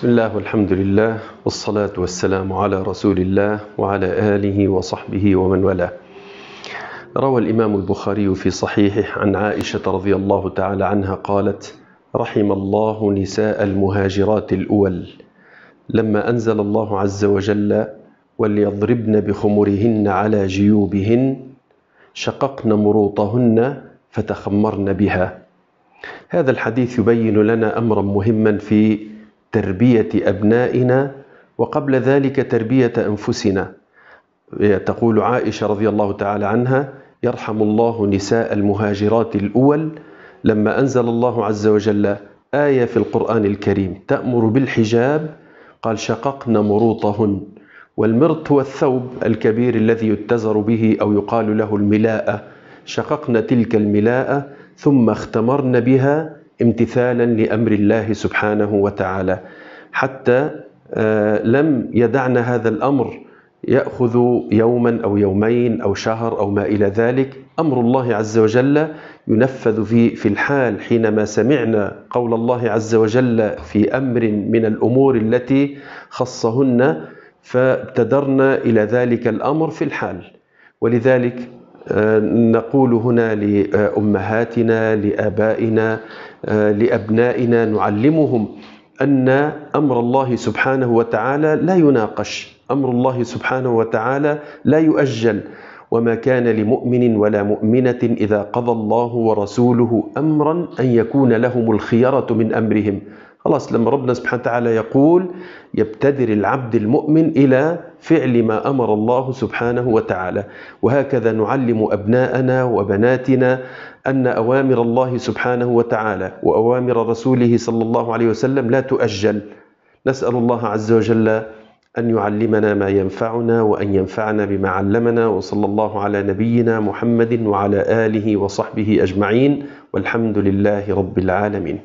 بسم الله والحمد لله والصلاة والسلام على رسول الله وعلى آله وصحبه ومن والاه روى الإمام البخاري في صحيحه عن عائشة رضي الله تعالى عنها قالت رحم الله نساء المهاجرات الأول لما أنزل الله عز وجل وليضربن بخمرهن على جيوبهن شققن مروطهن فتخمرن بها هذا الحديث يبين لنا أمرا مهما في تربية أبنائنا وقبل ذلك تربية أنفسنا تقول عائشة رضي الله تعالى عنها يرحم الله نساء المهاجرات الأول لما أنزل الله عز وجل آية في القرآن الكريم تأمر بالحجاب قال شققن مروطهن والمرط هو الثوب الكبير الذي يتزر به أو يقال له الملاءة شققن تلك الملاءة ثم اختمرن بها امتثالا لامر الله سبحانه وتعالى حتى آه، لم يدعنا هذا الامر ياخذ يوما او يومين او شهر او ما الى ذلك امر الله عز وجل ينفذ في في الحال حينما سمعنا قول الله عز وجل في امر من الامور التي خصهن فابتدرنا الى ذلك الامر في الحال ولذلك نقول هنا لأمهاتنا لآبائنا لأبنائنا نعلمهم أن أمر الله سبحانه وتعالى لا يناقش أمر الله سبحانه وتعالى لا يؤجل وما كان لمؤمن ولا مؤمنة إذا قضى الله ورسوله أمرا أن يكون لهم الخيرة من أمرهم خلاص لما ربنا سبحانه وتعالى يقول يبتدر العبد المؤمن إلى فعل ما أمر الله سبحانه وتعالى وهكذا نعلم أبناءنا وبناتنا أن أوامر الله سبحانه وتعالى وأوامر رسوله صلى الله عليه وسلم لا تؤجل نسأل الله عز وجل أن يعلمنا ما ينفعنا وأن ينفعنا بما علمنا وصلى الله على نبينا محمد وعلى آله وصحبه أجمعين والحمد لله رب العالمين